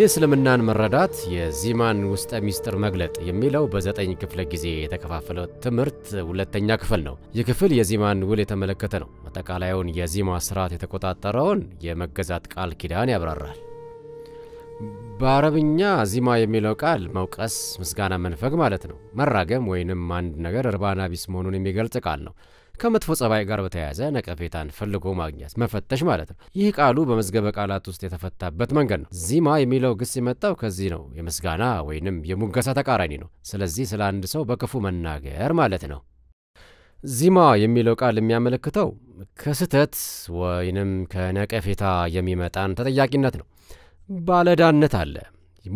የእስልምናን መረዳት የዚማን ውስጠ ሚስጥር መግለጥ የሚለው በዘጠኝ ክፍለ ጊዜ የተከፋፈለ ትምህርት ሁለተኛ ክፍል ነው። ይህ ክፍል የዚማን ውል የተመለከተ ነው። አጠቃላዩን የዚማ ስርዓት የተቆጣጠረውን የመገዛት ቃል ኪዳን ያብራራል። በአረብኛ ዚማ የሚለው ቃል መውቀስ፣ ምስጋና መንፈግ ማለት ነው። መራገም ወይንም አንድ ነገር እርባና ቢስ መሆኑን የሚገልጽ ቃል ነው። ከመጥፎ ጸባይ ጋር በተያያዘ ነቀፌታን ፈልጎ ማግኘት መፈተሽ ማለት ነው። ይህ ቃሉ በመዝገበ ቃላት ውስጥ የተፈታበት መንገድ ነው። ዚማ የሚለው ግስ የመጣው ከዚህ ነው። የምስጋና ወይንም የሙገሳ ተቃራኒ ነው። ስለዚህ ስለ አንድ ሰው በክፉ መናገር ማለት ነው። ዚማ የሚለው ቃል የሚያመለክተው ከስህተት ወይንም ከነቀፌታ የሚመጣን ተጠያቂነት ነው። ባለዳነት አለ።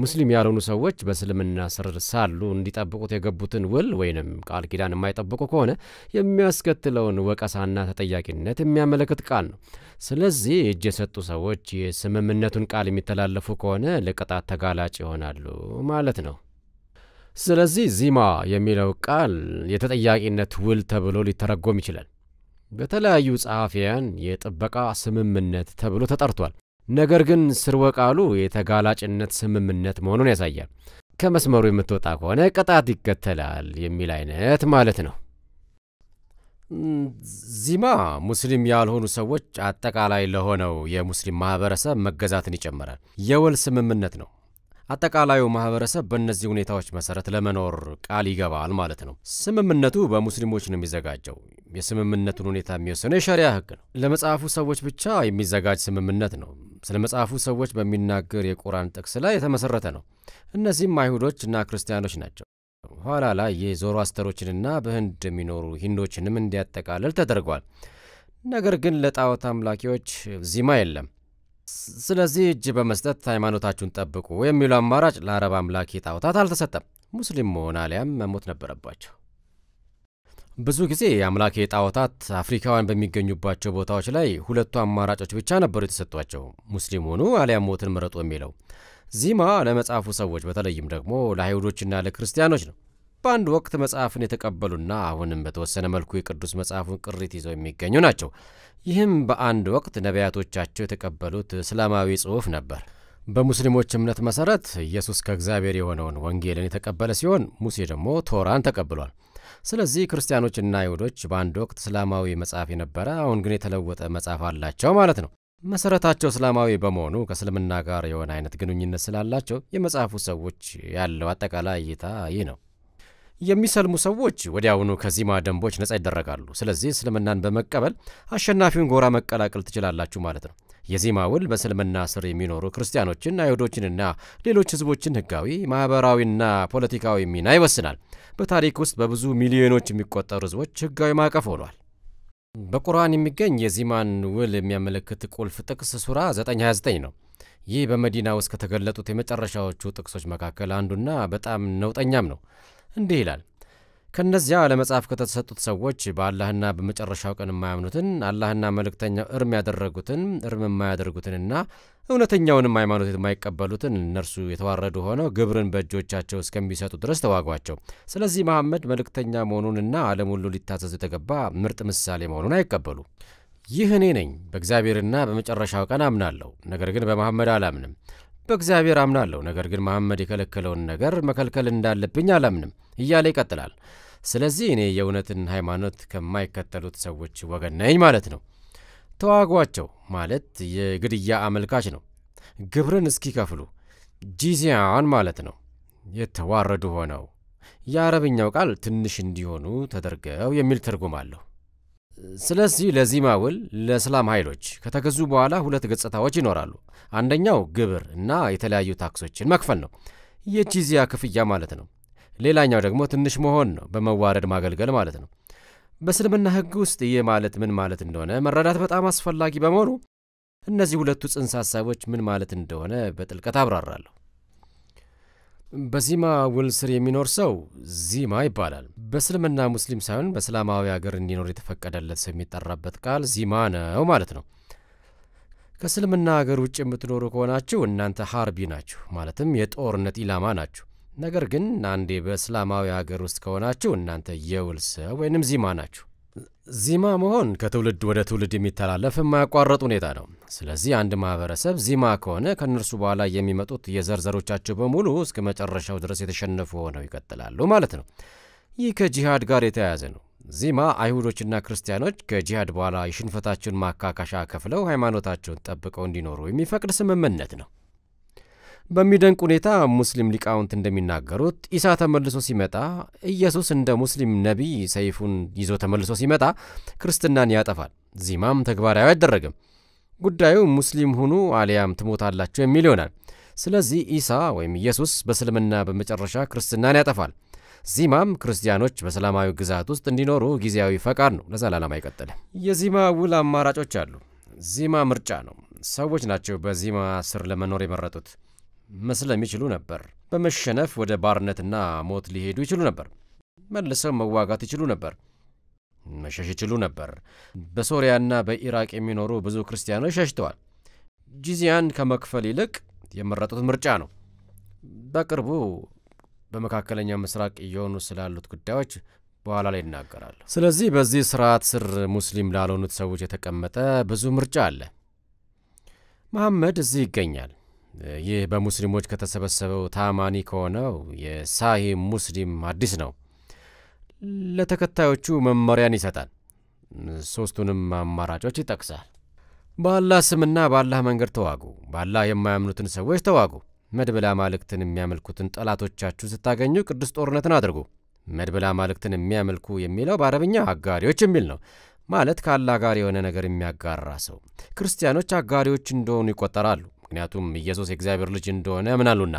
ሙስሊም ያልሆኑ ሰዎች በእስልምና ስር ሳሉ እንዲጠብቁት የገቡትን ውል ወይንም ቃል ኪዳን የማይጠብቁ ከሆነ የሚያስከትለውን ወቀሳና ተጠያቂነት የሚያመለክት ቃል ነው። ስለዚህ እጅ የሰጡ ሰዎች የስምምነቱን ቃል የሚተላለፉ ከሆነ ለቅጣት ተጋላጭ ይሆናሉ ማለት ነው። ስለዚህ ዚማ የሚለው ቃል የተጠያቂነት ውል ተብሎ ሊተረጎም ይችላል። በተለያዩ ጸሐፊያን የጥበቃ ስምምነት ተብሎ ተጠርቷል። ነገር ግን ስርወ ቃሉ የተጋላጭነት ስምምነት መሆኑን ያሳያል። ከመስመሩ የምትወጣ ከሆነ ቅጣት ይከተላል የሚል አይነት ማለት ነው። ዚማ ሙስሊም ያልሆኑ ሰዎች አጠቃላይ ለሆነው የሙስሊም ማህበረሰብ መገዛትን ይጨምራል። የወል ስምምነት ነው። አጠቃላዩ ማህበረሰብ በእነዚህ ሁኔታዎች መሰረት ለመኖር ቃል ይገባል ማለት ነው። ስምምነቱ በሙስሊሞች ነው የሚዘጋጀው። የስምምነቱን ሁኔታ የሚወስነው የሸሪያ ህግ ነው። ለመጽሐፉ ሰዎች ብቻ የሚዘጋጅ ስምምነት ነው። ስለ መጽሐፉ ሰዎች በሚናገር የቁርአን ጥቅስ ላይ የተመሰረተ ነው። እነዚህም አይሁዶች እና ክርስቲያኖች ናቸው። ኋላ ላይ የዞሮ አስተሮችንና በህንድ የሚኖሩ ሂንዶችንም እንዲያጠቃልል ተደርጓል። ነገር ግን ለጣዖት አምላኪዎች ዚማ የለም። ስለዚህ እጅ በመስጠት ሃይማኖታችሁን ጠብቁ የሚሉ አማራጭ ለአረብ አምላኪ ጣዖታት አልተሰጠም። ሙስሊም መሆን አሊያም መሞት ነበረባቸው። ብዙ ጊዜ አምላኬ ጣዖታት አፍሪካውያን በሚገኙባቸው ቦታዎች ላይ ሁለቱ አማራጮች ብቻ ነበሩ የተሰጧቸው፣ ሙስሊም ሆኑ አሊያም ሞትን ምረጡ የሚለው ዚማ ለመጽሐፉ ሰዎች በተለይም ደግሞ ለአይሁዶችና ለክርስቲያኖች ነው። በአንድ ወቅት መጽሐፍን የተቀበሉና አሁንም በተወሰነ መልኩ የቅዱስ መጽሐፉን ቅሪት ይዘው የሚገኙ ናቸው። ይህም በአንድ ወቅት ነቢያቶቻቸው የተቀበሉት እስላማዊ ጽሑፍ ነበር። በሙስሊሞች እምነት መሠረት ኢየሱስ ከእግዚአብሔር የሆነውን ወንጌልን የተቀበለ ሲሆን ሙሴ ደግሞ ቶራን ተቀብሏል። ስለዚህ ክርስቲያኖችና አይሁዶች በአንድ ወቅት እስላማዊ መጽሐፍ የነበረ አሁን ግን የተለወጠ መጽሐፍ አላቸው ማለት ነው። መሰረታቸው እስላማዊ በመሆኑ ከእስልምና ጋር የሆነ አይነት ግንኙነት ስላላቸው የመጽሐፉ ሰዎች ያለው አጠቃላይ እይታ ይህ ነው። የሚሰልሙ ሰዎች ወዲያውኑ ከዚማ ደንቦች ነጻ ይደረጋሉ። ስለዚህ እስልምናን በመቀበል አሸናፊውን ጎራ መቀላቀል ትችላላችሁ ማለት ነው። የዚማ ውል በእስልምና ስር የሚኖሩ ክርስቲያኖችን፣ አይሁዶችንና ሌሎች ህዝቦችን ህጋዊ፣ ማኅበራዊና ፖለቲካዊ ሚና ይወስናል። በታሪክ ውስጥ በብዙ ሚሊዮኖች የሚቆጠሩ ህዝቦች ህጋዊ ማዕቀፍ ሆኗል። በቁርአን የሚገኝ የዚማን ውል የሚያመለክት ቁልፍ ጥቅስ ሱራ 929 ነው። ይህ በመዲና ውስጥ ከተገለጡት የመጨረሻዎቹ ጥቅሶች መካከል አንዱና በጣም ነውጠኛም ነው። እንዲህ ይላል ከእነዚያ ለመጽሐፍ ከተሰጡት ሰዎች በአላህና በመጨረሻው ቀን የማያምኑትን አላህና መልእክተኛው እርም ያደረጉትን እርም የማያደርጉትንና እውነተኛውንም ሃይማኖት የማይቀበሉትን እነርሱ የተዋረዱ ሆነው ግብርን በእጆቻቸው እስከሚሰጡ ድረስ ተዋጓቸው። ስለዚህ መሐመድ መልእክተኛ መሆኑንና ዓለም ሁሉ ሊታዘዝ የተገባ ምርጥ ምሳሌ መሆኑን አይቀበሉ። ይህ እኔ ነኝ፣ በእግዚአብሔርና በመጨረሻው ቀን አምናለሁ፣ ነገር ግን በመሐመድ አላምንም በእግዚአብሔር አምናለሁ፣ ነገር ግን መሐመድ የከለከለውን ነገር መከልከል እንዳለብኝ አላምንም እያለ ይቀጥላል። ስለዚህ እኔ የእውነትን ሃይማኖት ከማይከተሉት ሰዎች ወገን ነኝ ማለት ነው። ተዋጓቸው ማለት የግድያ አመልካች ነው። ግብርን እስኪከፍሉ ጂዚያን ማለት ነው። የተዋረዱ ሆነው የአረብኛው ቃል ትንሽ እንዲሆኑ ተደርገው የሚል ትርጉም አለሁ። ስለዚህ ለዚህ ማውል ለእስላም ኃይሎች ከተገዙ በኋላ ሁለት ገጽታዎች ይኖራሉ። አንደኛው ግብር እና የተለያዩ ታክሶችን መክፈል ነው፣ የጂዚያ ክፍያ ማለት ነው። ሌላኛው ደግሞ ትንሽ መሆን ነው፣ በመዋረድ ማገልገል ማለት ነው። በእስልምና ሕግ ውስጥ ይህ ማለት ምን ማለት እንደሆነ መረዳት በጣም አስፈላጊ በመሆኑ እነዚህ ሁለቱ ጽንሰ ሐሳቦች ምን ማለት እንደሆነ በጥልቀት አብራራለሁ። በዚማ ውል ስር የሚኖር ሰው ዚማ ይባላል። በእስልምና ሙስሊም ሳይሆን በእስላማዊ ሀገር እንዲኖር የተፈቀደለት ሰው የሚጠራበት ቃል ዚማ ነው ማለት ነው። ከእስልምና ሀገር ውጭ የምትኖሩ ከሆናችሁ እናንተ ሀርቢ ናችሁ፣ ማለትም የጦርነት ኢላማ ናችሁ። ነገር ግን አንዴ በእስላማዊ ሀገር ውስጥ ከሆናችሁ እናንተ የውል ሰው ወይንም ዚማ ናችሁ። ዚማ መሆን ከትውልድ ወደ ትውልድ የሚተላለፍ የማያቋረጥ ሁኔታ ነው። ስለዚህ አንድ ማህበረሰብ ዚማ ከሆነ ከእነርሱ በኋላ የሚመጡት የዘርዘሮቻቸው በሙሉ እስከ መጨረሻው ድረስ የተሸነፉ ሆነው ይቀጥላሉ ማለት ነው። ይህ ከጂሃድ ጋር የተያያዘ ነው። ዚማ አይሁዶችና ክርስቲያኖች ከጂሃድ በኋላ የሽንፈታቸውን ማካካሻ ከፍለው ሃይማኖታቸውን ጠብቀው እንዲኖሩ የሚፈቅድ ስምምነት ነው። በሚደንቅ ሁኔታ ሙስሊም ሊቃውንት እንደሚናገሩት ኢሳ ተመልሶ ሲመጣ ኢየሱስ እንደ ሙስሊም ነቢይ ሰይፉን ይዞ ተመልሶ ሲመጣ ክርስትናን ያጠፋል፣ ዚማም ተግባራዊ አይደረግም። ጉዳዩ ሙስሊም ሁኑ አሊያም ትሞታላችሁ የሚል ይሆናል። ስለዚህ ኢሳ ወይም ኢየሱስ በእስልምና በመጨረሻ ክርስትናን ያጠፋል። ዚማም ክርስቲያኖች በሰላማዊ ግዛት ውስጥ እንዲኖሩ ጊዜያዊ ፈቃድ ነው፣ ለዘላለም አይቀጥልም። የዚማ ውል አማራጮች አሉ። ዚማ ምርጫ ነው። ሰዎች ናቸው በዚማ ስር ለመኖር የመረጡት። መስለም ይችሉ ነበር። በመሸነፍ ወደ ባርነትና ሞት ሊሄዱ ይችሉ ነበር። መልሰው መዋጋት ይችሉ ነበር። መሸሽ ይችሉ ነበር። በሶሪያና በኢራቅ የሚኖሩ ብዙ ክርስቲያኖች ሸሽተዋል። ጂዚያን ከመክፈል ይልቅ የመረጡት ምርጫ ነው። በቅርቡ በመካከለኛው ምስራቅ እየሆኑ ስላሉት ጉዳዮች በኋላ ላይ ይናገራሉ። ስለዚህ በዚህ ስርዓት ስር ሙስሊም ላልሆኑት ሰዎች የተቀመጠ ብዙ ምርጫ አለ። መሐመድ እዚህ ይገኛል። ይህ በሙስሊሞች ከተሰበሰበው ታማኒ ከሆነው የሳሂ ሙስሊም ሐዲስ ነው። ለተከታዮቹ መመሪያን ይሰጣል። ሦስቱንም አማራጮች ይጠቅሳል። በአላህ ስምና በአላህ መንገድ ተዋጉ፣ በአላህ የማያምኑትን ሰዎች ተዋጉ፣ መድብል ማልክትን የሚያመልኩትን ጠላቶቻችሁ ስታገኙ ቅዱስ ጦርነትን አድርጉ። መድብል ማልክትን የሚያመልኩ የሚለው በአረብኛ አጋሪዎች የሚል ነው። ማለት ከአላህ ጋር የሆነ ነገር የሚያጋራ ሰው። ክርስቲያኖች አጋሪዎች እንደሆኑ ይቆጠራሉ። ምክንያቱም ኢየሱስ የእግዚአብሔር ልጅ እንደሆነ ያምናሉና።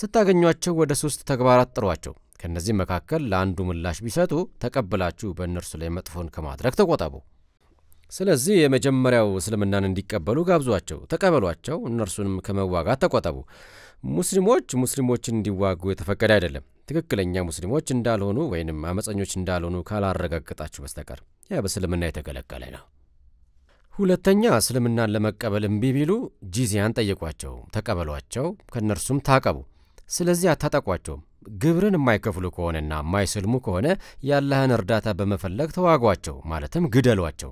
ስታገኟቸው ወደ ሦስት ተግባራት ጥሯቸው። ከእነዚህም መካከል ለአንዱ ምላሽ ቢሰጡ ተቀብላችሁ በእነርሱ ላይ መጥፎን ከማድረግ ተቆጠቡ። ስለዚህ የመጀመሪያው እስልምናን እንዲቀበሉ ጋብዟቸው፣ ተቀበሏቸው፣ እነርሱንም ከመዋጋት ተቆጠቡ። ሙስሊሞች ሙስሊሞችን እንዲዋጉ የተፈቀደ አይደለም፣ ትክክለኛ ሙስሊሞች እንዳልሆኑ ወይንም አመፀኞች እንዳልሆኑ ካላረጋገጣችሁ በስተቀር ያ በእስልምና የተከለከለ ነው። ሁለተኛ እስልምናን ለመቀበል እምቢ ቢሉ ጂዚያን ጠየቋቸው፣ ተቀበሏቸው፣ ከእነርሱም ታቀቡ። ስለዚህ አታጠቋቸውም። ግብርን የማይከፍሉ ከሆነና የማይስልሙ ከሆነ የአላህን እርዳታ በመፈለግ ተዋጓቸው፣ ማለትም ግደሏቸው።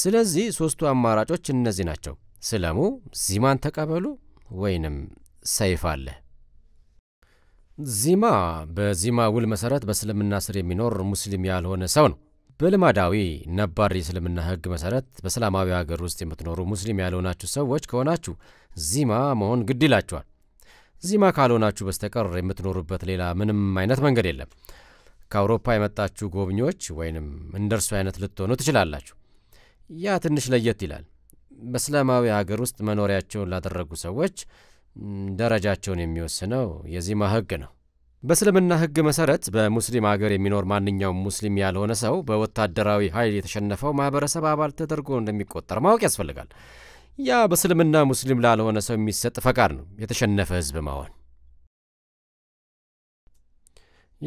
ስለዚህ ሦስቱ አማራጮች እነዚህ ናቸው። ስለሙ፣ ዚማን ተቀበሉ፣ ወይንም ሰይፍ አለ። ዚማ በዚማ ውል መሠረት በእስልምና ስር የሚኖር ሙስሊም ያልሆነ ሰው ነው። በልማዳዊ ነባር የእስልምና ሕግ መሰረት በሰላማዊ ሀገር ውስጥ የምትኖሩ ሙስሊም ያልሆናችሁ ሰዎች ከሆናችሁ ዚማ መሆን ግድ ይላችኋል። ዚማ ካልሆናችሁ በስተቀር የምትኖሩበት ሌላ ምንም አይነት መንገድ የለም። ከአውሮፓ የመጣችሁ ጎብኚዎች ወይንም እንደ እርሱ አይነት ልትሆኑ ትችላላችሁ። ያ ትንሽ ለየት ይላል። በእስላማዊ ሀገር ውስጥ መኖሪያቸውን ላደረጉ ሰዎች ደረጃቸውን የሚወስነው የዚማ ሕግ ነው። በእስልምና ሕግ መሰረት በሙስሊም አገር የሚኖር ማንኛውም ሙስሊም ያልሆነ ሰው በወታደራዊ ኃይል የተሸነፈው ማህበረሰብ አባል ተደርጎ እንደሚቆጠር ማወቅ ያስፈልጋል። ያ በእስልምና ሙስሊም ላልሆነ ሰው የሚሰጥ ፈቃድ ነው፣ የተሸነፈ ህዝብ መሆን።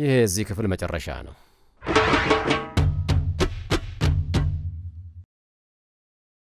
ይህ የዚህ ክፍል መጨረሻ ነው።